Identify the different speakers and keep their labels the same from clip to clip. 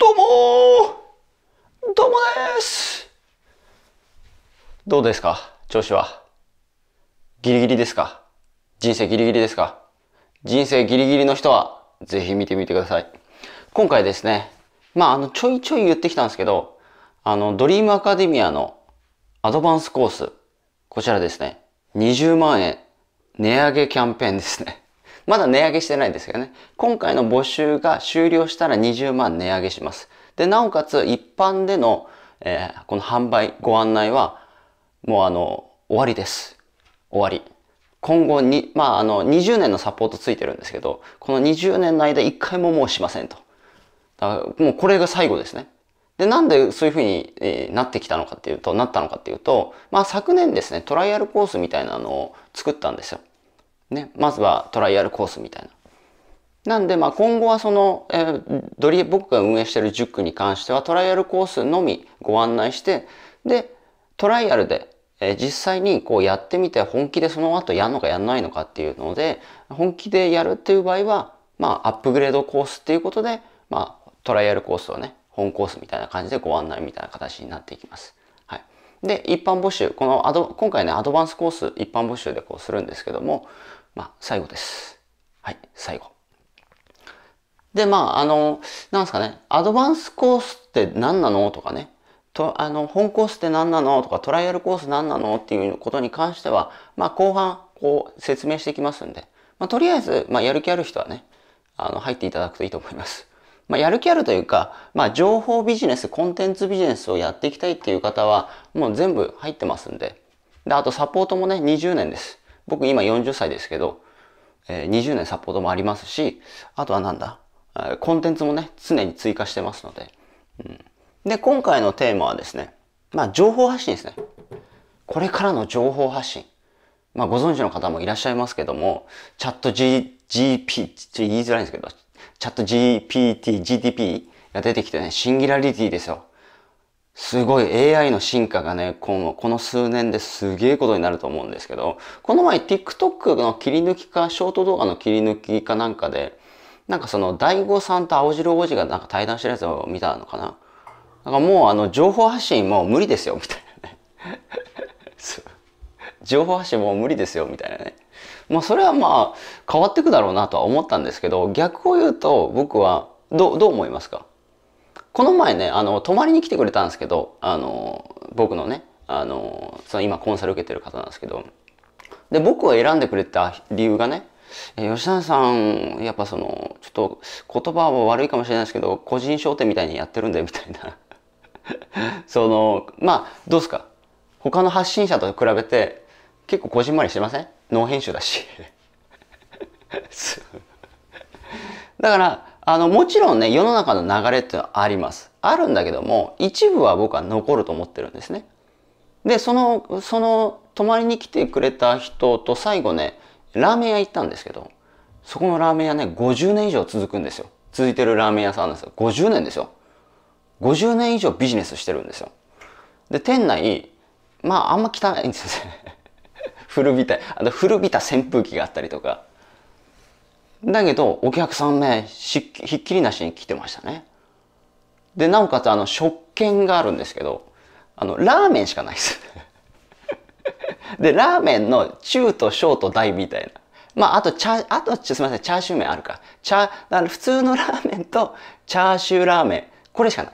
Speaker 1: どうもどうもですどうですか調子は。ギリギリですか人生ギリギリですか人生ギリギリの人は、ぜひ見てみてください。今回ですね、まあ、あの、ちょいちょい言ってきたんですけど、あの、ドリームアカデミアのアドバンスコース、こちらですね、20万円値上げキャンペーンですね。まだ値上げしてないんですけどね。今回の募集が終了したら20万値上げします。で、なおかつ一般での、えー、この販売、ご案内は、もうあの、終わりです。終わり。今後に、まあ、あの、20年のサポートついてるんですけど、この20年の間一回ももうしませんと。だからもうこれが最後ですね。で、なんでそういうふうになってきたのかっていうと、なったのかっていうと、まあ昨年ですね、トライアルコースみたいなのを作ったんですよ。ね、まずはトライアルコースみたいな。なんで、まあ、今後はその、えー、ドリ僕が運営している塾に関してはトライアルコースのみご案内して、で、トライアルで、えー、実際にこうやってみて本気でその後やるのかやんないのかっていうので、本気でやるっていう場合は、まあ、アップグレードコースっていうことで、まあ、トライアルコースをね、本コースみたいな感じでご案内みたいな形になっていきます。はい。で、一般募集、このアド、今回ね、アドバンスコース一般募集でこうするんですけども、まあ、最後です。はい、最後。で、まあ、あの、なんですかね、アドバンスコースって何なのとかね、とあの本コースって何なのとかトライアルコース何なのっていうことに関しては、まあ、後半こう説明していきますんで、まあ、とりあえず、まあ、やる気ある人はねあの入っていただくといいと思います。まあ、やる気あるというか、まあ、情報ビジネスコンテンツビジネスをやっていきたいっていう方はもう全部入ってますんでであとサポートもね20年です。僕今40歳ですけど、え20年サポートもありますし、あとはなんだ、コンテンツもね、常に追加してますので。で、今回のテーマはですね、まあ、情報発信ですね。これからの情報発信。まあ、ご存知の方もいらっしゃいますけども、チャット G、GP、ちょ言いづらいんですけど、チャット GPT、g d p が出てきてね、シンギラリティですよ。すごい AI の進化がね、このこの数年ですげえことになると思うんですけど、この前 TikTok の切り抜きか、ショート動画の切り抜きかなんかで、なんかその大悟さんと青白王子がなんか対談してるやつを見たのかな。なんかもうあの情報発信もう無理ですよ、みたいなね。情報発信もう無理ですよ、みたいなね。まあそれはまあ変わってくだろうなとは思ったんですけど、逆を言うと僕はどどう思いますかこの前ね、あの、泊まりに来てくれたんですけど、あの、僕のね、あの、その今コンサル受けてる方なんですけど、で、僕を選んでくれた理由がね、え吉田さん、やっぱその、ちょっと言葉は悪いかもしれないですけど、個人商店みたいにやってるんで、みたいな。その、まあ、どうすか。他の発信者と比べて、結構こじんまりしてませんノー編集だし。だから、あの、もちろんね、世の中の流れってあります。あるんだけども、一部は僕は残ると思ってるんですね。で、その、その、泊まりに来てくれた人と最後ね、ラーメン屋行ったんですけど、そこのラーメン屋ね、50年以上続くんですよ。続いてるラーメン屋さんなんですよ。50年ですよ。50年以上ビジネスしてるんですよ。で、店内、まあ、あんま汚いんですよね。古びた、あの、古びた扇風機があったりとか、だけど、お客さんね、ひっきりなしに来てましたね。で、なおかつ、あの、食券があるんですけど、あの、ラーメンしかないです。で、ラーメンの中と小と大みたいな。まあ、あと、チャあと、すみません、チャーシュー麺あるか。チャ普通のラーメンとチャーシューラーメン、これしかない。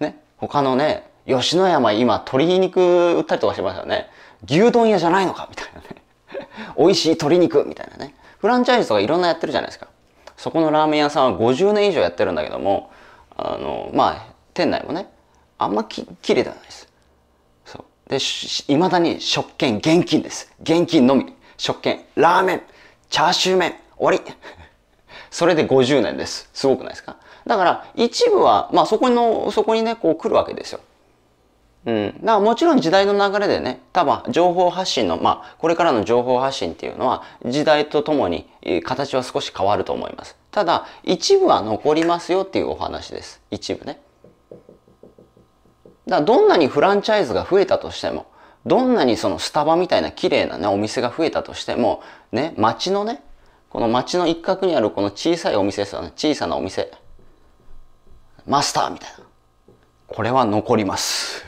Speaker 1: ね。他のね、吉野山今鶏肉売ったりとかしてましたよね。牛丼屋じゃないのかみたいなね。美味しい鶏肉みたいなね。フランチャイズとかいろんなやってるじゃないですか。そこのラーメン屋さんは50年以上やってるんだけども、あの、まあ、店内もね、あんまき、綺麗ではないです。そう。で、いまだに食券現金です。現金のみ。食券、ラーメン、チャーシュー麺、終わり。それで50年です。すごくないですかだから、一部は、まあそこの、そこにね、こう来るわけですよ。うん。だもちろん時代の流れでね、多分情報発信の、まあ、これからの情報発信っていうのは時代とともに形は少し変わると思います。ただ、一部は残りますよっていうお話です。一部ね。だどんなにフランチャイズが増えたとしても、どんなにそのスタバみたいな綺麗なね、お店が増えたとしても、ね、街のね、この街の一角にあるこの小さいお店ですよね。小さなお店。マスターみたいな。これは残ります。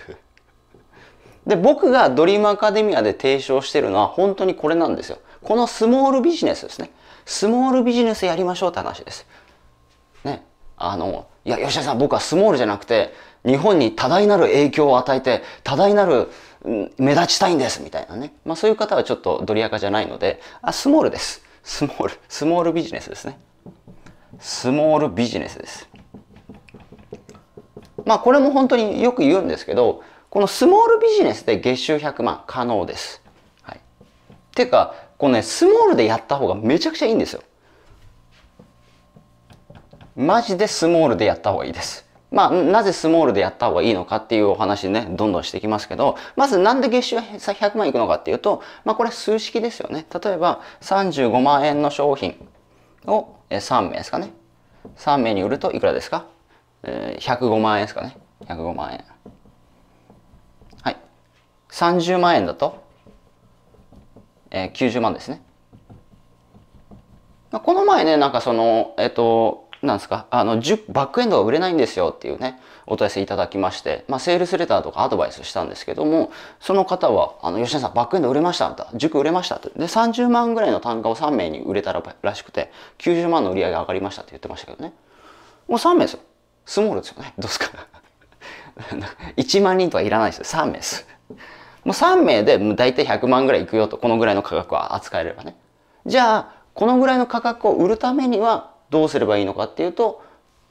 Speaker 1: で、僕がドリームアカデミアで提唱してるのは本当にこれなんですよ。このスモールビジネスですね。スモールビジネスやりましょうって話です。ね。あの、いや、吉田さん、僕はスモールじゃなくて、日本に多大なる影響を与えて、多大なる、うん、目立ちたいんです、みたいなね。まあそういう方はちょっとドリアカじゃないので、あ、スモールです。スモール、スモールビジネスですね。スモールビジネスです。まあこれも本当によく言うんですけど、このスモールビジネスで月収100万可能です。はい。てか、このね、スモールでやった方がめちゃくちゃいいんですよ。マジでスモールでやった方がいいです。まあ、なぜスモールでやった方がいいのかっていうお話ね、どんどんしていきますけど、まずなんで月収100万いくのかっていうと、まあこれ数式ですよね。例えば35万円の商品を3名ですかね。3名に売るといくらですか、えー、?105 万円ですかね。105万円。30万円だと、えー、90万ですね。この前ね、なんかその、えっ、ー、と、なんですか、あの、バックエンドは売れないんですよっていうね、お問い合わせいただきまして、まあ、セールスレターとかアドバイスしたんですけども、その方は、あの、吉田さん、バックエンド売れましたと、塾売れましたて。で、30万ぐらいの単価を3名に売れたらしくて、90万の売り上げ上がりましたって言ってましたけどね。もう3名ですよ。スモールですよね。どうですか ?1 万人とはいらないですよ。3名です。もう3名で大体100万ぐらいいくよと、このぐらいの価格は扱えればね。じゃあ、このぐらいの価格を売るためにはどうすればいいのかっていうと、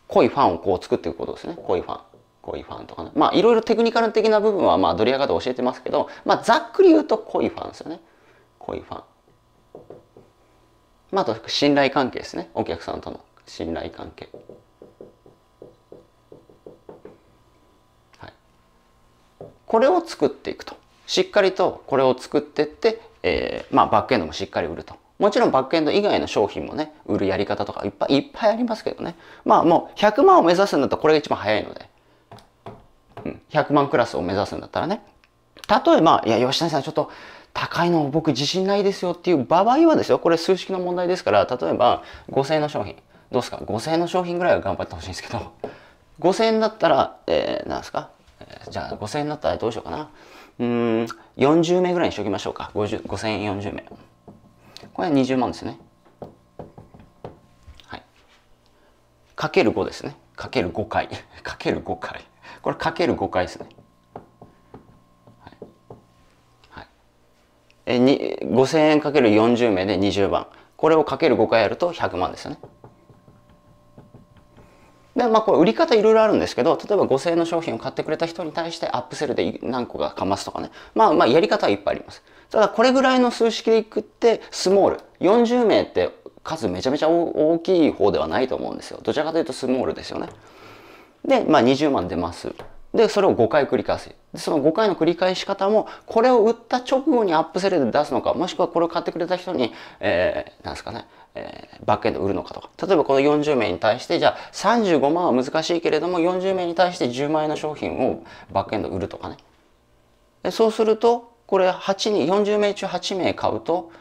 Speaker 1: 濃いファンをこう作っていくことですね。濃いファン。濃いファンとかね。まあ、いろいろテクニカル的な部分は、まあ、ドリアガで教えてますけど、まあ、ざっくり言うと濃いファンですよね。濃いファン。まあ、あと、信頼関係ですね。お客さんとの信頼関係。これを作っていくと。しっかりとこれを作ってって、えー、まあ、バックエンドもしっかり売ると。もちろんバックエンド以外の商品もね、売るやり方とかいっぱいいっぱいありますけどね。まあもう100万を目指すんだったらこれが一番早いので。うん、100万クラスを目指すんだったらね。例えば、いや、吉谷さんちょっと高いの僕自信ないですよっていう場合はですよ、これ数式の問題ですから、例えば5000円の商品。どうですか ?5000 円の商品ぐらいは頑張ってほしいんですけど。5000円だったら、えー、なんですか、えー、じゃあ5000円だったらどうしようかな。うん40名ぐらいにしときましょうか5040名これは20万ですねはいかける5ですねかける5回 かける5回これかける5回ですねはいはいえ5000円かける40名で20万これをかける5回やると100万ですよねで、まあこれ売り方いろいろあるんですけど、例えば5000円の商品を買ってくれた人に対してアップセルで何個かかますとかね。まあまあやり方はいっぱいあります。ただこれぐらいの数式でいくって、スモール。40名って数めちゃめちゃ大きい方ではないと思うんですよ。どちらかというとスモールですよね。で、まあ20万出ます。で、それを5回繰り返す。で、その5回の繰り返し方も、これを売った直後にアップセルで出すのか、もしくはこれを買ってくれた人に、えー、なんですかね、えー、バックエンド売るのかとか例えばこの40名に対してじゃあ35万は難しいけれども40名に対して10万円の商品をバックエンド売るとかねでそうするとこれ8人40名中8名買うと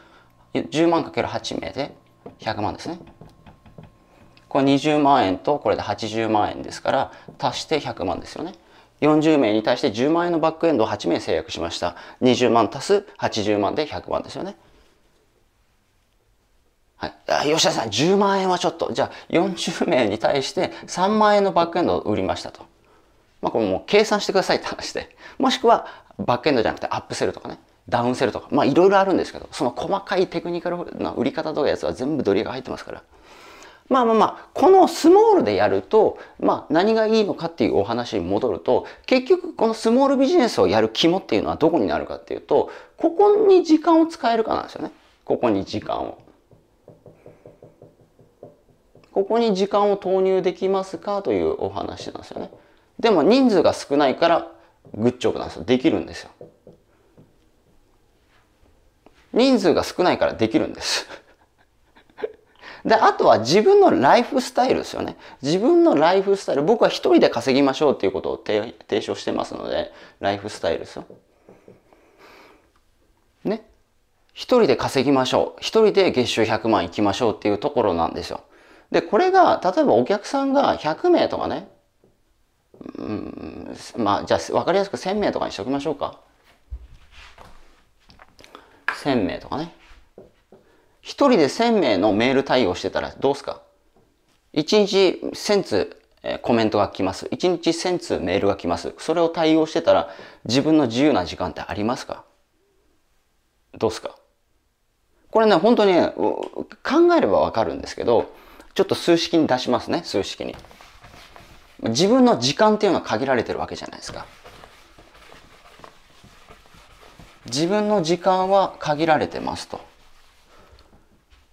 Speaker 1: 10万 ×8 名で100万ですねこれ20万円とこれで80万円ですから足して100万ですよね40名に対して10万円のバックエンドを8名制約しました20万足す80万で100万ですよねはい、あ吉田さん10万円はちょっとじゃあ40名に対して3万円のバックエンドを売りましたと、まあ、これもう計算してくださいって話でもしくはバックエンドじゃなくてアップセルとかねダウンセルとかまあいろいろあるんですけどその細かいテクニカルな売り方とかやつは全部ドリが入ってますからまあまあまあこのスモールでやるとまあ何がいいのかっていうお話に戻ると結局このスモールビジネスをやる肝っていうのはどこになるかっていうとここに時間を使えるかなんですよねここに時間を。ここに時間を投入できますかというお話なんですよね。でも人数が少ないからグッジョブなんですよ。できるんですよ。人数が少ないからできるんです で、あとは自分のライフスタイルですよね。自分のライフスタイル。僕は一人で稼ぎましょうっていうことを提唱してますので、ライフスタイルですよ。ね。一人で稼ぎましょう。一人で月収100万いきましょうっていうところなんですよ。で、これが、例えばお客さんが100名とかね、うん、まあ、じゃあ分かりやすく1000名とかにしときましょうか。1000名とかね。1人で1000名のメール対応してたらどうすか ?1 日1000通コメントが来ます。1日1000通メールが来ます。それを対応してたら自分の自由な時間ってありますかどうすかこれね、本当に考えればわかるんですけど、ちょっと数式に出しますね、数式に。自分の時間っていうのは限られてるわけじゃないですか。自分の時間は限られてますと。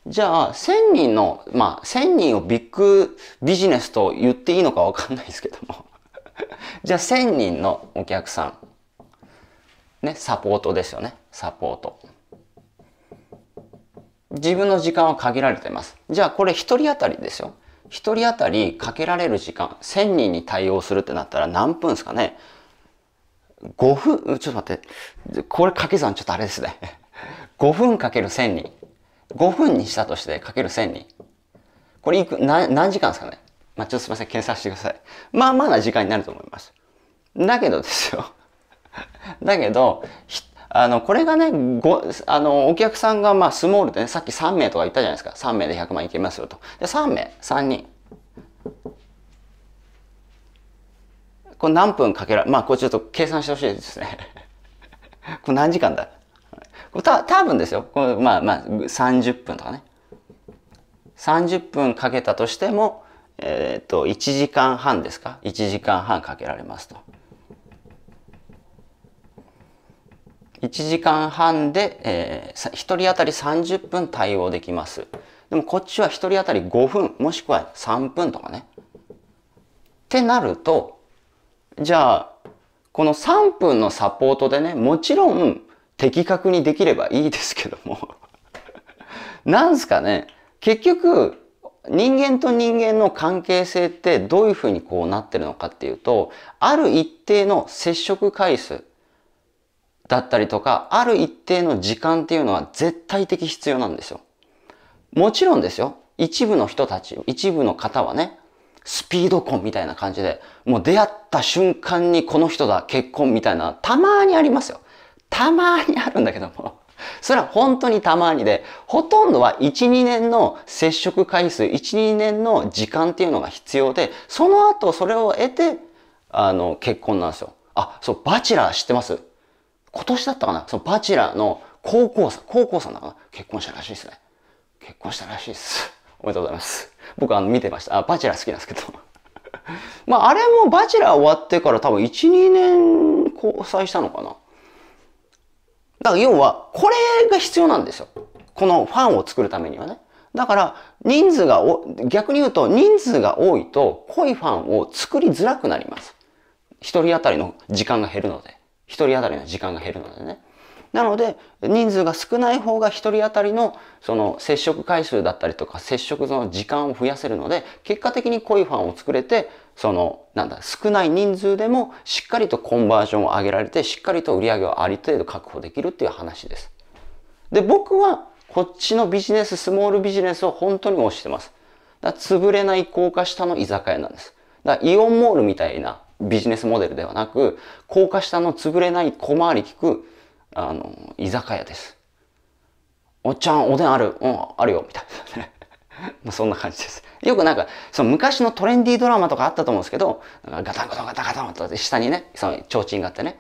Speaker 1: じゃあ、1000人の、まあ、1000人をビッグビジネスと言っていいのかわかんないですけども じゃあ、1000人のお客さん。ね、サポートですよね。サポート。自分の時間は限られてます。じゃあこれ1人当たりですよ。1人当たりかけられる時間、1000人に対応するってなったら何分ですかね ?5 分、ちょっと待って。これ掛け算ちょっとあれですね。5分かける1000人。5分にしたとしてかける1000人。これいく、何時間ですかねまあ、ちょっとすいません。検索してください。まあまあな時間になると思います。だけどですよ。だけど、あの、これがね、ご、あの、お客さんがまあスモールでね、さっき3名とか言ったじゃないですか。3名で100万いけますよと。で、3名、3人。これ何分かけら、まあこれちょっと計算してほしいですね。これ何時間だこれた、多分ですよ。これまあまあ30分とかね。30分かけたとしても、えっ、と、1時間半ですか ?1 時間半かけられますと。1時間半で、えー、1人当たり30分対応できます。でもこっちは1人当たり5分、もしくは3分とかね。ってなると、じゃあ、この3分のサポートでね、もちろん的確にできればいいですけども なんすかね、結局、人間と人間の関係性ってどういうふうにこうなってるのかっていうと、ある一定の接触回数、だったりとか、ある一定の時間っていうのは絶対的必要なんですよ。もちろんですよ。一部の人たち、一部の方はね、スピード婚みたいな感じで、もう出会った瞬間にこの人だ、結婚みたいな、たまにありますよ。たまにあるんだけども。それは本当にたまにで、ほとんどは1、2年の接触回数、1、2年の時間っていうのが必要で、その後それを得て、あの、結婚なんですよ。あ、そう、バチラー知ってます今年だったかなそのバチェラーの高校さん、高校さんだかな結婚したらしいですね。結婚したらしいです。おめでとうございます。僕あの見てました。あ、バチェラー好きなんですけど。まああれもバチェラー終わってから多分1、2年交際したのかな。だから要はこれが必要なんですよ。このファンを作るためにはね。だから人数がお、逆に言うと人数が多いと濃いファンを作りづらくなります。一人当たりの時間が減るので。1人当たりの時間が減るのでね。なので、人数が少ない方が1人当たりの、その、接触回数だったりとか、接触の時間を増やせるので、結果的に濃いファンを作れて、その、なんだ、少ない人数でも、しっかりとコンバージョンを上げられて、しっかりと売り上げをある程度確保できるっていう話です。で、僕は、こっちのビジネス、スモールビジネスを本当に推してます。だ潰れない高架下の居酒屋なんです。だイオンモールみたいなビジネスモデルではなく、高架下の潰れない小回り利く、あの、居酒屋です。おっちゃん、おでんあるうん、あるよ、みたいな まあそんな感じです。よくなんか、その昔のトレンディードラマとかあったと思うんですけど、ガタンガタンガタンガタンて下にね、その提灯があってね、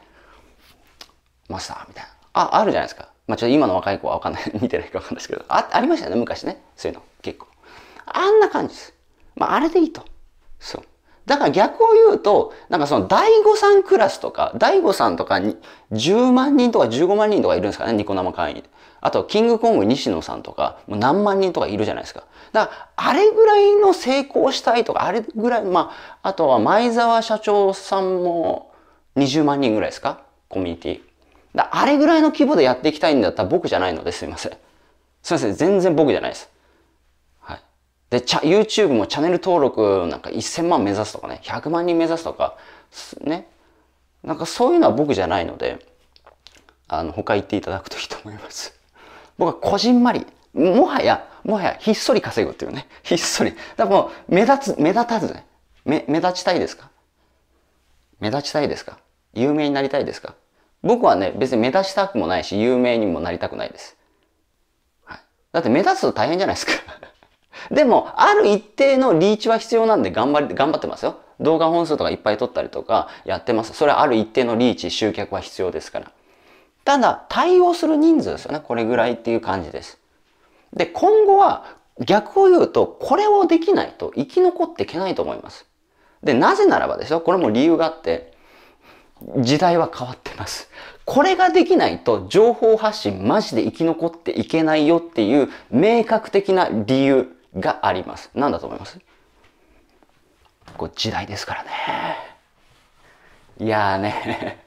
Speaker 1: マスターみたいな。あ、あるじゃないですか。まあちょっと今の若い子はわかんない、見てないかわかんないですけど、あ、ありましたよね、昔ね。そういうの、結構。あんな感じです。まああれでいいと。そう。だから逆を言うと、なんかその第五さんクラスとか、第五さんとかに10万人とか15万人とかいるんですかね、ニコ生会員。あと、キングコング西野さんとか、もう何万人とかいるじゃないですか。だから、あれぐらいの成功したいとか、あれぐらい、まあ、あとは前澤社長さんも20万人ぐらいですかコミュニティ。だあれぐらいの規模でやっていきたいんだったら僕じゃないのですいません。すいません、全然僕じゃないです。で、YouTube もチャンネル登録なんか1000万目指すとかね、100万人目指すとか、ね。なんかそういうのは僕じゃないので、あの、他言っていただくといいと思います。僕はこじんまり、もはや、もはやひっそり稼ぐっていうね。ひっそり。だからもう目立つ、目立たずね。目、目立ちたいですか目立ちたいですか有名になりたいですか僕はね、別に目立ちたくもないし、有名にもなりたくないです。はい。だって目立つと大変じゃないですか。でも、ある一定のリーチは必要なんで頑張り、頑張ってますよ。動画本数とかいっぱい撮ったりとかやってます。それはある一定のリーチ、集客は必要ですから。ただ、対応する人数ですよね。これぐらいっていう感じです。で、今後は逆を言うと、これをできないと生き残っていけないと思います。で、なぜならばですよ。これも理由があって、時代は変わってます。これができないと情報発信マジで生き残っていけないよっていう明確的な理由。があります。何だと思いますこう時代ですからね。いやーね。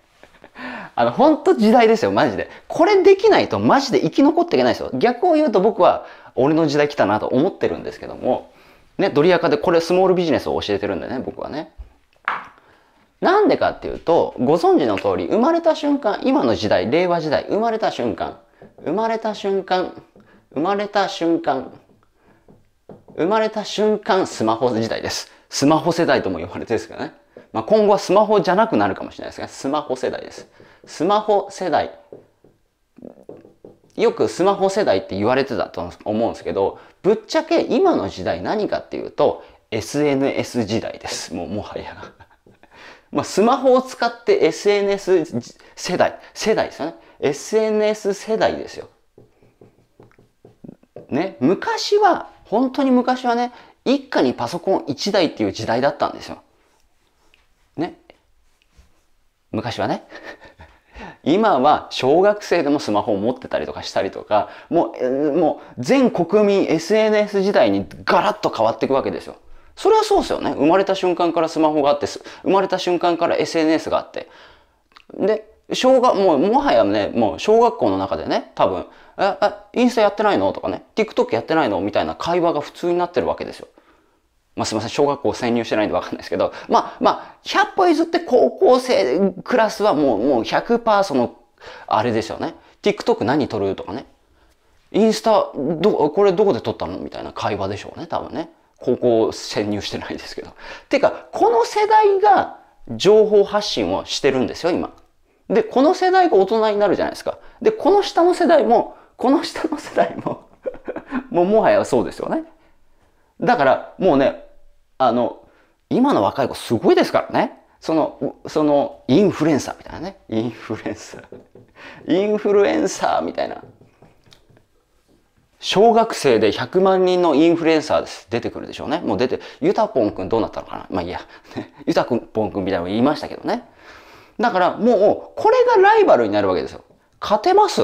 Speaker 1: あの、ほんと時代ですよ、マジで。これできないとマジで生き残っていけないですよ。逆を言うと僕は、俺の時代来たなと思ってるんですけども、ね、ドリアカでこれスモールビジネスを教えてるんでね、僕はね。なんでかっていうと、ご存知の通り、生まれた瞬間、今の時代、令和時代、生まれた瞬間、生まれた瞬間、生まれた瞬間、生まれた瞬間スマホ時代です。スマホ世代とも呼ばれてですけどね。まあ、今後はスマホじゃなくなるかもしれないですが、スマホ世代です。スマホ世代。よくスマホ世代って言われてたと思うんですけど、ぶっちゃけ今の時代何かっていうと、SNS 時代です。もうもはや。まあ、スマホを使って SNS 世代、世代ですよね。SNS 世代ですよ。ね、昔は本当に昔はね、一家にパソコン一台っていう時代だったんですよ。ね。昔はね。今は小学生でもスマホを持ってたりとかしたりとか、もう、もう全国民 SNS 時代にガラッと変わっていくわけですよ。それはそうですよね。生まれた瞬間からスマホがあって、生まれた瞬間から SNS があって。で、小学、もうもはやね、もう小学校の中でね、多分、え、え、インスタやってないのとかね、TikTok やってないのみたいな会話が普通になってるわけですよ。まあ、すいません、小学校潜入してないんでわかんないですけど、まあ、まあ、100歩譲って高校生クラスはもう、もう100%その、あれですよね。TikTok 何撮るとかね。インスタ、ど、これどこで撮ったのみたいな会話でしょうね、多分ね。高校潜入してないですけど。てか、この世代が情報発信をしてるんですよ、今。で、この世代が大人になるじゃないですか。で、この下の世代もこの下の世代も もうもはやそうですよね。だからもうね、あの、今の若い子すごいですからね。その、その、インフルエンサーみたいなね。インフルエンサー。インフルエンサーみたいな。小学生で100万人のインフルエンサーです。出てくるでしょうね。もう出て、ユタポン君どうなったのかなまあいいや。ユタポン君みたいなの言いましたけどね。だからもう、これがライバルになるわけですよ。勝てます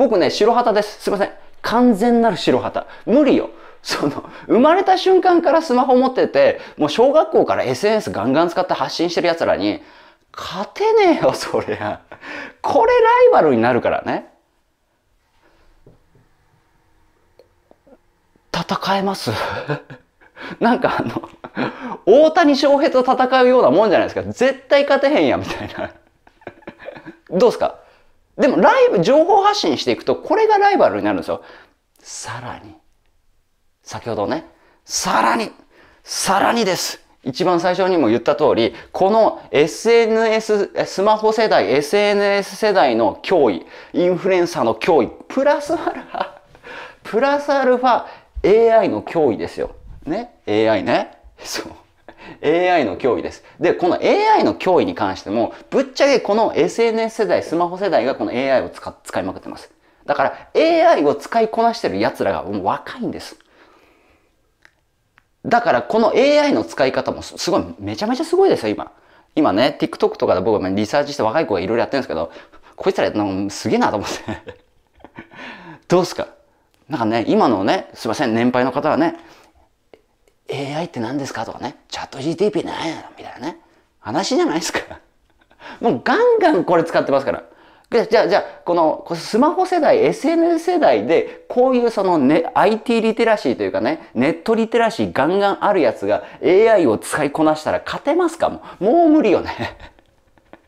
Speaker 1: 僕ね、白旗です。すいません。完全なる白旗。無理よ。その、生まれた瞬間からスマホ持ってて、もう小学校から SNS ガンガン使って発信してる奴らに、勝てねえよ、そりゃ。これライバルになるからね。戦えます なんかあの、大谷翔平と戦うようなもんじゃないですか。絶対勝てへんや、みたいな。どうすかでもライブ、情報発信していくと、これがライバルになるんですよ。さらに。先ほどね、さらに、さらにです。一番最初にも言った通り、この SNS、スマホ世代、SNS 世代の脅威、インフルエンサーの脅威、プラスアルファ、プラスアルファ、AI の脅威ですよ。ね ?AI ね。そう。AI の脅威です。で、この AI の脅威に関しても、ぶっちゃけこの SNS 世代、スマホ世代がこの AI を使使いまくってます。だから AI を使いこなしてる奴らがもう若いんです。だからこの AI の使い方もすごい、めちゃめちゃすごいですよ、今。今ね、TikTok とかで僕はリサーチして若い子がいろいろやってるんですけど、こいつらすげえなと思って。どうすかなんかね、今のね、すいません、年配の方はね、AI って何ですかとかね、チャット GTP 何やろみたいなね、話じゃないですか。もうガンガンこれ使ってますから。じゃあ、じゃあ、このスマホ世代、SNS 世代で、こういうそのね、IT リテラシーというかね、ネットリテラシーガンガンあるやつが AI を使いこなしたら勝てますかもう、もう無理よね。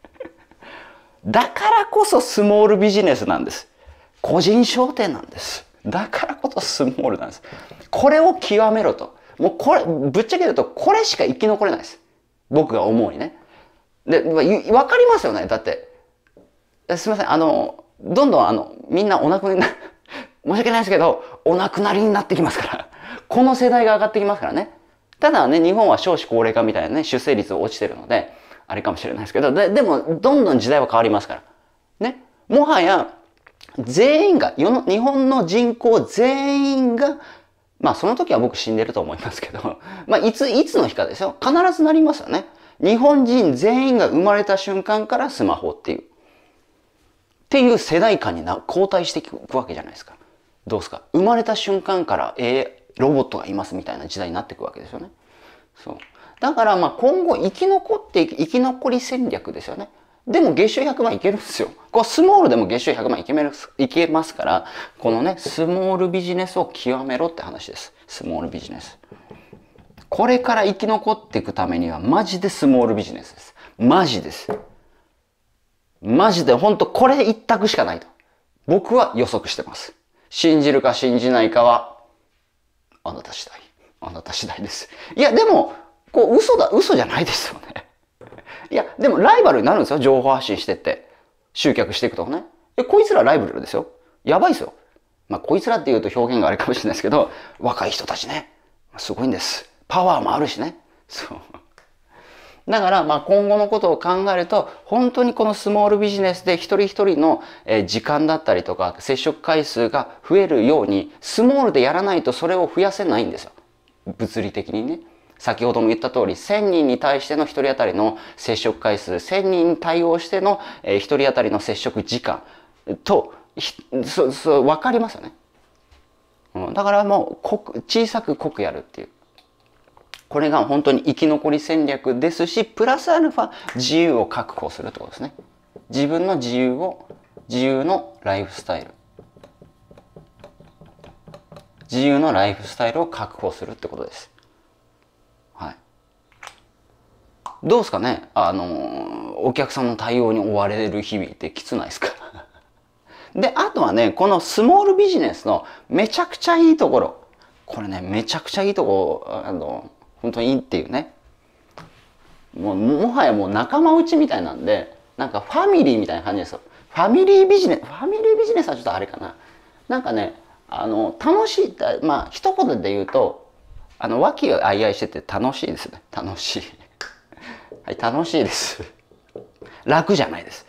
Speaker 1: だからこそスモールビジネスなんです。個人商店なんです。だからこそスモールなんです。これを極めろと。もうこれ、ぶっちゃけ言うと、これしか生き残れないです。僕が思うにね。で、わかりますよねだって。すいません、あの、どんどんあの、みんなお亡くなり、申し訳ないですけど、お亡くなりになってきますから。この世代が上がってきますからね。ただね、日本は少子高齢化みたいなね、出生率落ちてるので、あれかもしれないですけど、ででも、どんどん時代は変わりますから。ね。もはや、全員が、世の、日本の人口全員がまあその時は僕死んでると思いますけど、まあいつ、いつの日かですよ。必ずなりますよね。日本人全員が生まれた瞬間からスマホっていう。っていう世代間にな交代していくわけじゃないですか。どうですか生まれた瞬間から、えー、ロボットがいますみたいな時代になっていくわけですよね。そう。だからまあ今後生き残っていく、生き残り戦略ですよね。でも月収100万いけるんですよ。こうスモールでも月収100万いけめるいけますから、このね、スモールビジネスを極めろって話です。スモールビジネス。これから生き残っていくためには、マジでスモールビジネスです。マジです。マジで、ほんとこれ一択しかないと。僕は予測してます。信じるか信じないかは、あなた次第。あなた次第です。いや、でも、こう、嘘だ、嘘じゃないですよね。いや、でもライバルになるんですよ。情報発信してって。集客していくとね。え、こいつらライバルですよ。やばいですよ。まあ、こいつらって言うと表現があれかもしれないですけど、若い人たちね。すごいんです。パワーもあるしね。そう。だから、まあ、今後のことを考えると、本当にこのスモールビジネスで一人一人の時間だったりとか、接触回数が増えるように、スモールでやらないとそれを増やせないんですよ。物理的にね。先ほども言った通り、1000人に対しての1人当たりの接触回数、1000人に対応しての1人当たりの接触時間と、そそ分かりますよね。うん、だからもう濃く、小さく濃くやるっていう。これが本当に生き残り戦略ですし、プラスアルファ自由を確保するってことですね。自分の自由を、自由のライフスタイル。自由のライフスタイルを確保するってことです。どうですかねあの、お客さんの対応に追われる日々ってきつないですか で、あとはね、このスモールビジネスのめちゃくちゃいいところ。これね、めちゃくちゃいいところ、あの、本当にいいっていうね。もう、もはやもう仲間内みたいなんで、なんかファミリーみたいな感じですよ。ファミリービジネス、ファミリービジネスはちょっとあれかな。なんかね、あの、楽しいって、まあ、一言で言うと、あの、和気あいあいしてて楽しいですね。楽しい。はい、楽しいです。楽じゃないです。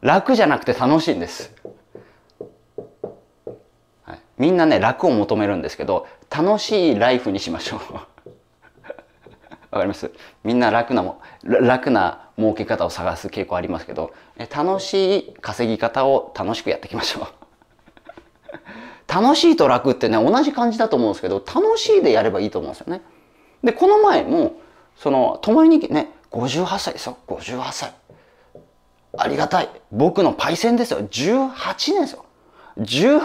Speaker 1: 楽じゃなくて楽しいんです。はい、みんなね、楽を求めるんですけど、楽しいライフにしましょう。わかりますみんな楽なも、楽な儲け方を探す傾向ありますけど、楽しい稼ぎ方を楽しくやっていきましょう。楽しいと楽ってね、同じ感じだと思うんですけど、楽しいでやればいいと思うんですよね。で、この前も、その、りにね、58歳ですよ58歳ありがたい僕のパイセンですよ18年ですよ10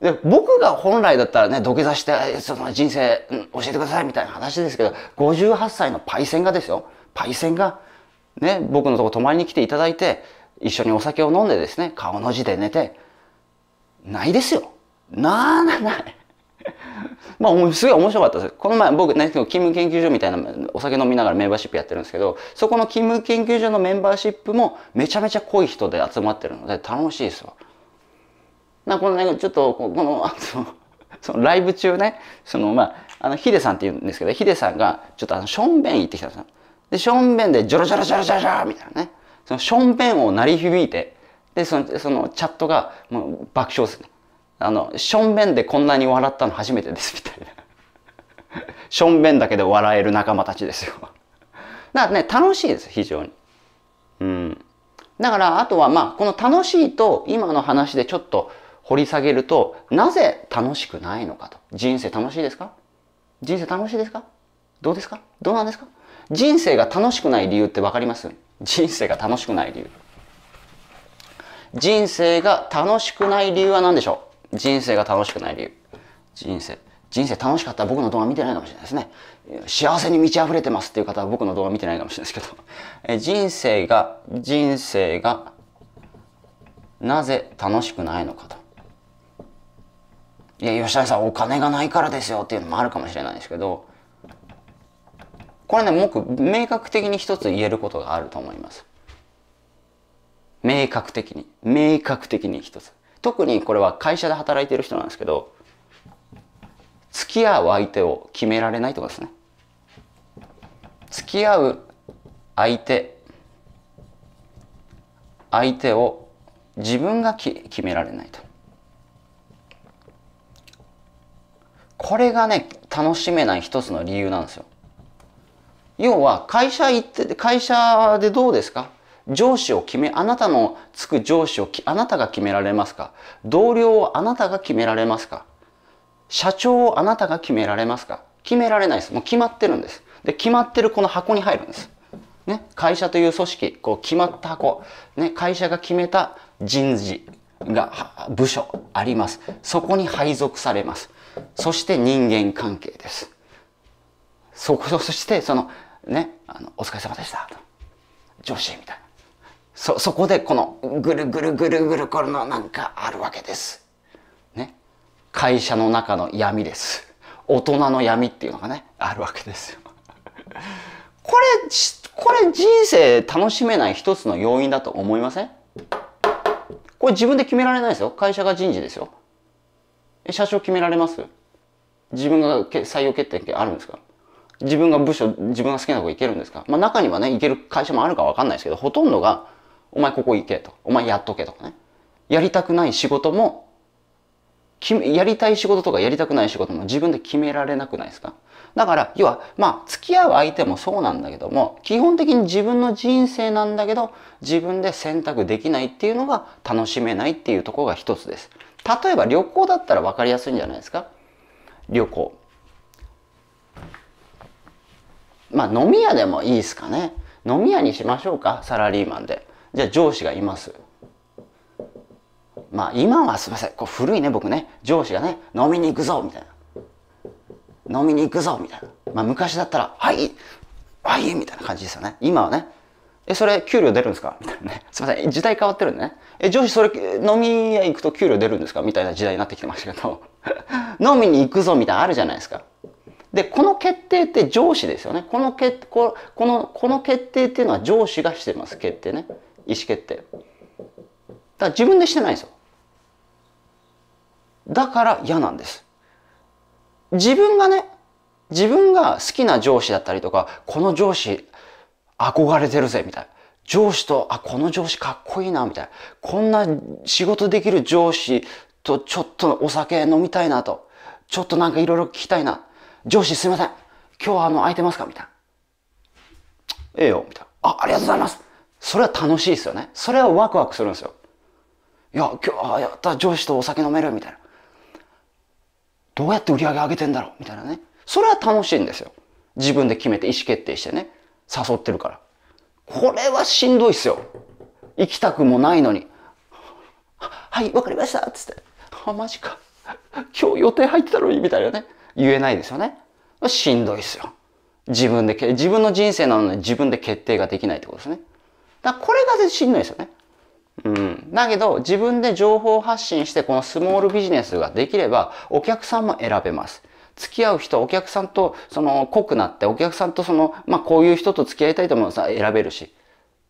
Speaker 1: で僕が本来だったらね土下座してその人生、うん、教えてくださいみたいな話ですけど58歳のパイセンがですよパイセンがね僕のとこ泊まりに来ていただいて一緒にお酒を飲んでですね顔の字で寝てないですよなあなない まあ、すごい面白かったです。この前僕ね、勤務研究所みたいなお酒飲みながらメンバーシップやってるんですけど、そこの勤務研究所のメンバーシップもめちゃめちゃ濃い人で集まってるので楽しいですよ。なこのね、ちょっと、この、そのライブ中ね、そのまあ、あのヒデさんって言うんですけど、ヒデさんがちょっとあのションベン行ってきたんですよ。で、ションベンでジョロジョロジョロジョロジョロみたいなね、そのションベンを鳴り響いて、で、そのそのチャットがもう爆笑ですね。あの、しょんべんでこんなに笑ったの初めてですみたいな。しょんべんだけで笑える仲間たちですよ。だからね、楽しいです、非常に。うん。だから、あとはまあ、この楽しいと今の話でちょっと掘り下げると、なぜ楽しくないのかと。人生楽しいですか人生楽しいですかどうですかどうなんですか人生が楽しくない理由ってわかります人生が楽しくない理由。人生が楽しくない理由は何でしょう人生が楽しくない理由。人生。人生楽しかったら僕の動画見てないかもしれないですね。幸せに満ち溢れてますっていう方は僕の動画見てないかもしれないですけど。え人生が、人生が、なぜ楽しくないのかと。いや、吉谷さんお金がないからですよっていうのもあるかもしれないですけど、これね、僕、明確的に一つ言えることがあると思います。明確的に。明確的に一つ。特にこれは会社で働いてる人なんですけど付き合う相手を決められないってことですね付き合う相手相手を自分がき決められないとこれがね楽しめない一つの理由なんですよ要は会社行って会社でどうですか上司を決め、あなたのつく上司をあなたが決められますか同僚をあなたが決められますか社長をあなたが決められますか決められないです。もう決まってるんです。で、決まってるこの箱に入るんです。ね、会社という組織、こう決まった箱、ね、会社が決めた人事が、部署あります。そこに配属されます。そして人間関係です。そこ、そしてその、ね、あの、お疲れ様でした。上司みたいな。そ、そこでこのぐるぐるぐるぐるこのなんかあるわけです。ね。会社の中の闇です。大人の闇っていうのがね、あるわけですよ。これ、これ人生楽しめない一つの要因だと思いませんこれ自分で決められないですよ。会社が人事ですよ。社長決められます自分が採用決定権あるんですか自分が部署、自分が好きなとこけるんですかまあ中にはね、いける会社もあるかわかんないですけど、ほとんどがお前ここ行けと。お前やっとけとかね。やりたくない仕事も、やりたい仕事とかやりたくない仕事も自分で決められなくないですかだから、要は、まあ、付き合う相手もそうなんだけども、基本的に自分の人生なんだけど、自分で選択できないっていうのが楽しめないっていうところが一つです。例えば旅行だったら分かりやすいんじゃないですか旅行。まあ、飲み屋でもいいですかね。飲み屋にしましょうか、サラリーマンで。じゃあ上司がいます。まあ今はすみません、こう古いね、僕ね。上司がね、飲みに行くぞみたいな。飲みに行くぞみたいな。まあ昔だったら、はい、はい、みたいな感じですよね。今はね、え、それ給料出るんですかみたいなね。すみません、時代変わってるんでね。え、上司それ飲み屋行くと給料出るんですかみたいな時代になってきてましたけど。飲みに行くぞみたいなあるじゃないですか。で、この決定って上司ですよね。このけここのこの決定っていうのは上司がしてます、決定ね。意思決定だから自分でしてないんですよだから嫌なんです自分がね自分が好きな上司だったりとかこの上司憧れてるぜみたいな上司とあこの上司かっこいいなみたいなこんな仕事できる上司とちょっとお酒飲みたいなとちょっとなんかいろいろ聞きたいな上司すいません今日はあの空いてますかみたいなええよみたいなあありがとうございますそれは楽しいですよね。それはワクワクするんですよ。いや、今日、やった上司とお酒飲めるみたいな。どうやって売り上げ上げてんだろうみたいなね。それは楽しいんですよ。自分で決めて意思決定してね。誘ってるから。これはしんどいっすよ。行きたくもないのに。はい、わかりましたつって。あ、マジか。今日予定入ってたのにみたいなね。言えないですよね。しんどいっすよ。自分で、自分の人生なのに自分で決定ができないってことですね。だこれが全然しんどいですよね。うん、だけど自分で情報発信してこのスモールビジネスができればお客さんも選べます。付き合う人、お客さんとその濃くなってお客さんとその、まあ、こういう人と付き合いたいと思うのは選べるし。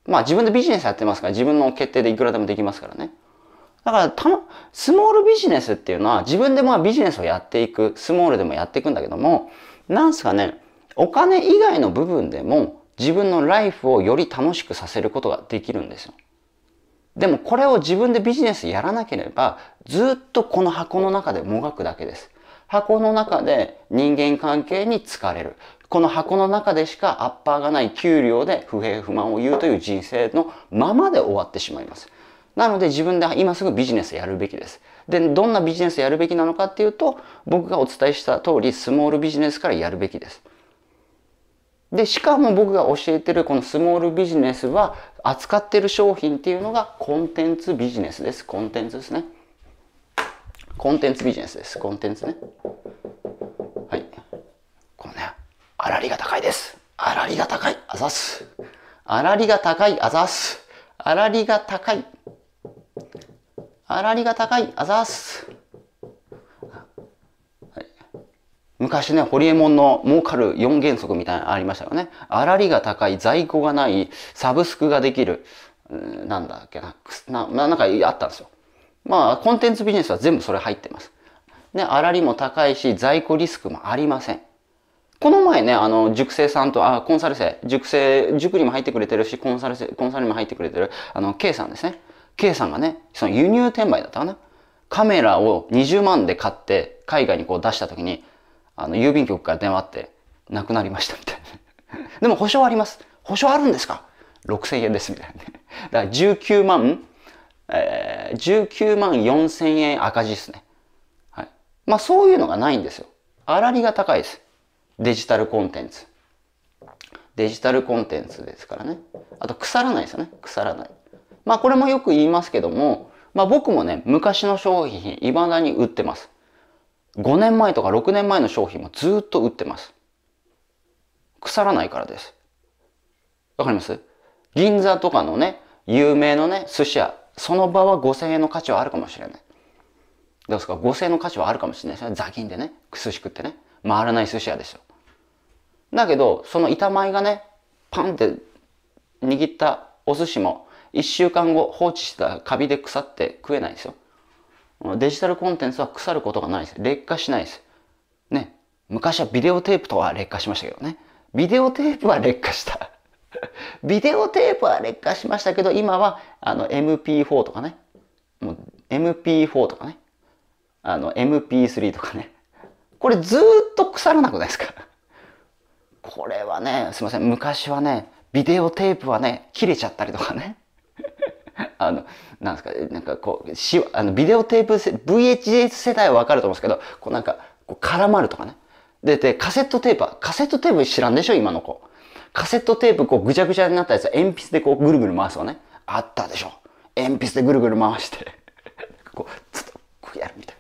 Speaker 1: まあ自分でビジネスやってますから自分の決定でいくらでもできますからね。だからた、ま、スモールビジネスっていうのは自分でまあビジネスをやっていく、スモールでもやっていくんだけども、なんすかね、お金以外の部分でも自分のライフをより楽しくさせることができるんですよ。でもこれを自分でビジネスやらなければずっとこの箱の中でもがくだけです。箱の中で人間関係に疲れる。この箱の中でしかアッパーがない給料で不平不満を言うという人生のままで終わってしまいます。なので自分で今すぐビジネスやるべきです。で、どんなビジネスやるべきなのかっていうと、僕がお伝えした通りスモールビジネスからやるべきです。で、しかも僕が教えてるこのスモールビジネスは扱ってる商品っていうのがコンテンツビジネスです。コンテンツですね。コンテンツビジネスです。コンテンツね。はい。このね、あらりが高いです。あらりが高い。あざす。あらりが高い。あざす。あらりが高い。あらりが高い。あざす。昔ね、ホリエモンの儲かる4原則みたいなのありましたよね。あらりが高い、在庫がない、サブスクができる、なんだっけな、な、なんかあったんですよ。まあ、コンテンツビジネスは全部それ入ってます。ね、あらりも高いし、在庫リスクもありません。この前ね、あの、塾生さんと、あ、コンサル生、塾生、塾にも入ってくれてるし、コンサル生、コンサルにも入ってくれてる、あの、K さんですね。K さんがね、その輸入転売だったかな。カメラを20万で買って、海外にこう出した時に、あの、郵便局から電話あって、なくなりましたみたいな。でも保証あります。保証あるんですか ?6000 円ですみたいなね。だから19万、えー、19万4000円赤字ですね。はい。まあそういうのがないんですよ。粗利が高いです。デジタルコンテンツ。デジタルコンテンツですからね。あと腐らないですよね。腐らない。まあこれもよく言いますけども、まあ僕もね、昔の商品、未だに売ってます。5年前とか6年前の商品もずっと売ってます。腐らないからです。わかります銀座とかのね、有名のね、寿司屋、その場は5000円の価値はあるかもしれない。どうですか ?5000 円の価値はあるかもしれないですね。ザキンでね、寿司食ってね、回らない寿司屋ですよ。だけど、その板前がね、パンって握ったお寿司も、1週間後放置したカビで腐って食えないんですよ。デジタルコンテンツは腐ることがないです。劣化しないです。ね。昔はビデオテープとは劣化しましたけどね。ビデオテープは劣化した。ビデオテープは劣化しましたけど、今はあの MP4 とかね。もう MP4 とかね。あの MP3 とかね。これずっと腐らなくないですかこれはね、すいません。昔はね、ビデオテープはね、切れちゃったりとかね。あの、なんですか、なんかこう、しあのビデオテープ、VHS 世代はわかると思うんですけど、こうなんか、こう絡まるとかね。で、で、カセットテープは、カセットテープ知らんでしょ、今の子。カセットテープ、こう、ぐちゃぐちゃになったやつ、鉛筆でこう、ぐるぐる回すわね。あったでしょ。鉛筆でぐるぐる回して こう、つっと、こうやるみたい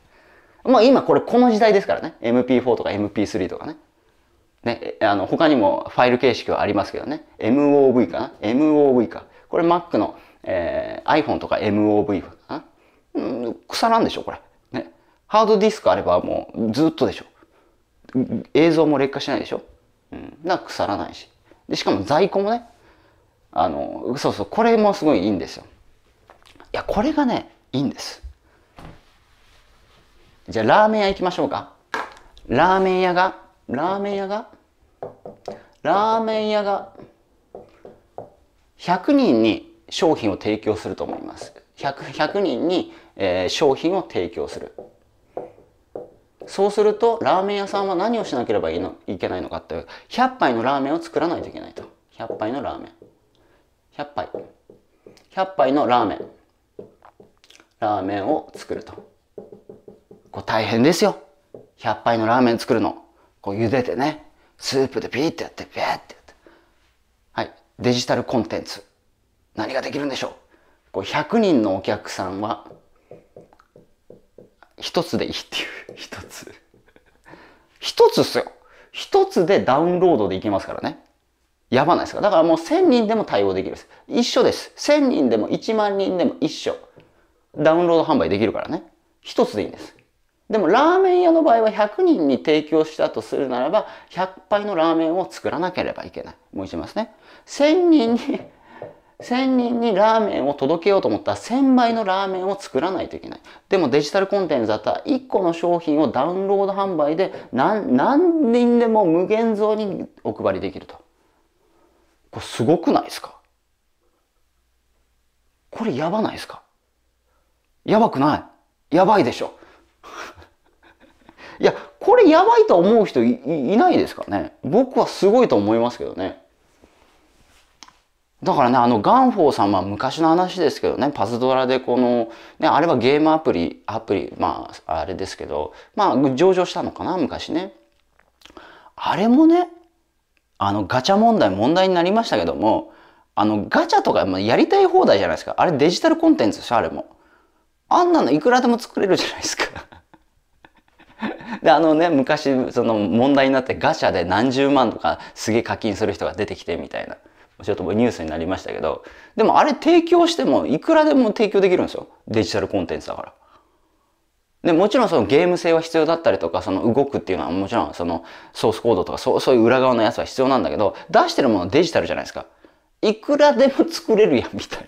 Speaker 1: まあ今これ、この時代ですからね。MP4 とか MP3 とかね。ね、あの、他にもファイル形式はありますけどね。MOV かな ?MOV か。これ Mac のえー、iPhone とか MOV かな、うん、腐らんでしょ、これ。ね。ハードディスクあればもうずっとでしょ。映像も劣化しないでしょ。うん。な、腐らないし。で、しかも在庫もね、あの、そうそう、これもすごいいいんですよ。いや、これがね、いいんです。じゃあ、ラーメン屋行きましょうか。ラーメン屋が、ラーメン屋が、ラーメン屋が、100人に商品を提供すると思います 100, 100人に、えー、商品を提供するそうするとラーメン屋さんは何をしなければいいのいけないのかっていう100杯のラーメンを作らないといけないと100杯のラーメン100杯100杯のラーメンラーメンを作るとこう大変ですよ100杯のラーメン作るのこう茹でてねスープでピーってやってピーってやってはいデジタルコンテンツ何ができるんでしょうこう100人のお客さんは一つでいいっていう一つ一つっすよ一つでダウンロードでいけますからねやばないですかだからもう1000人でも対応できるです一緒です1000人でも1万人でも一緒ダウンロード販売できるからね一つでいいんですでもラーメン屋の場合は100人に提供したとするならば100杯のラーメンを作らなければいけないもう一度言いますね1000人に1000人にラーメンを届けようと思ったら1000倍のラーメンを作らないといけない。でもデジタルコンテンツだったら1個の商品をダウンロード販売で何何人でも無限増にお配りできると。これすごくないですかこれやばないですかやばくないやばいでしょ いや、これやばいと思う人いいないですかね僕はすごいと思いますけどね。だからね、あの、ガンフォーさんは昔の話ですけどね、パズドラでこの、ね、あれはゲームアプリ、アプリ、まあ、あれですけど、まあ、上場したのかな、昔ね。あれもね、あの、ガチャ問題、問題になりましたけども、あの、ガチャとか、まあ、やりたい放題じゃないですか。あれデジタルコンテンツでしょ、あれも。あんなのいくらでも作れるじゃないですか。で、あのね、昔、その問題になってガチャで何十万とかすげえ課金する人が出てきてみたいな。ちょっとニュースになりましたけど、でもあれ提供してもいくらでも提供できるんですよ。デジタルコンテンツだから。で、もちろんそのゲーム性は必要だったりとか、その動くっていうのはもちろんそのソースコードとかそうそういう裏側のやつは必要なんだけど、出してるものデジタルじゃないですか。いくらでも作れるやんみたいな。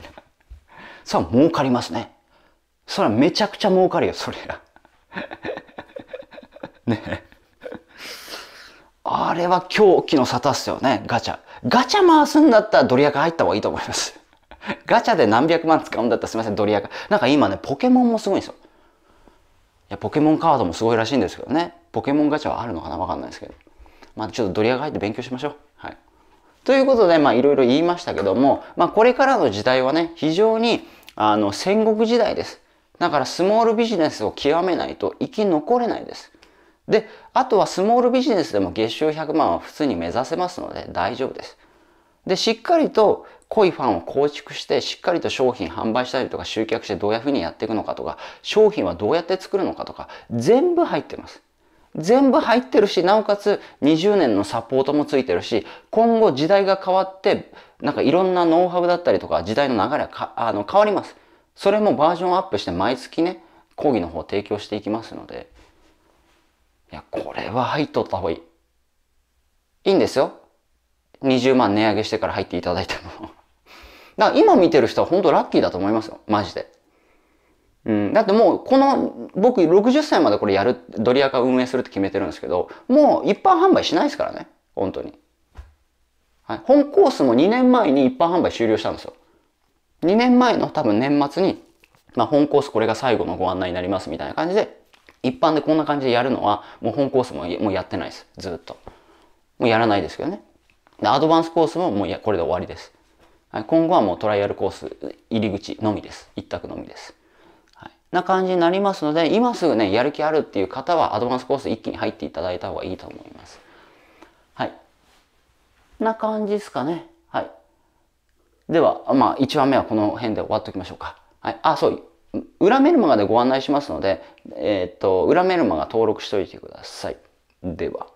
Speaker 1: それは儲かりますね。それはめちゃくちゃ儲かるよ、それら。ねあれは狂気の沙汰っすよね、ガチャ。ガチャ回すんだったらドリアカ入った方がいいと思います。ガチャで何百万使うんだったらすみません、ドリアカ。なんか今ね、ポケモンもすごいんですよ。いや、ポケモンカードもすごいらしいんですけどね。ポケモンガチャはあるのかなわかんないですけど。まあちょっとドリアカ入って勉強しましょう。はい。ということで、まあいろいろ言いましたけども、まあこれからの時代はね、非常にあの戦国時代です。だからスモールビジネスを極めないと生き残れないです。で、あとはスモールビジネスでも月収100万は普通に目指せますので大丈夫です。で、しっかりと濃いファンを構築して、しっかりと商品販売したりとか集客してどういうふうにやっていくのかとか、商品はどうやって作るのかとか、全部入ってます。全部入ってるし、なおかつ20年のサポートもついてるし、今後時代が変わって、なんかいろんなノウハウだったりとか、時代の流れはあの変わります。それもバージョンアップして毎月ね、講義の方を提供していきますので、いや、これは入っとった方がいい。いいんですよ。20万値上げしてから入っていただいても。だから今見てる人は本当ラッキーだと思いますよ。マジで。うん、だってもうこの僕60歳までこれやるドリアカ運営するって決めてるんですけどもう一般販売しないですからね本当に、はい、本コースも2年前に一般販売終了したんですよ2年前の多分年末に、まあ、本コースこれが最後のご案内になりますみたいな感じで一般でこんな感じでやるのは、もう本コースももうやってないです。ずっと。もうやらないですけどね。で、アドバンスコースももうやこれで終わりです。はい、今後はもうトライアルコース入り口のみです。一択のみです。はい、な感じになりますので、今すぐね、やる気あるっていう方はアドバンスコース一気に入っていただいた方がいいと思います。はい。な感じですかね。はい。では、まあ、1話目はこの辺で終わっておきましょうか。はい。あ、そう、裏メルマガでご案内しますので、えー、っと、裏メルマガ登録しておいてください。では。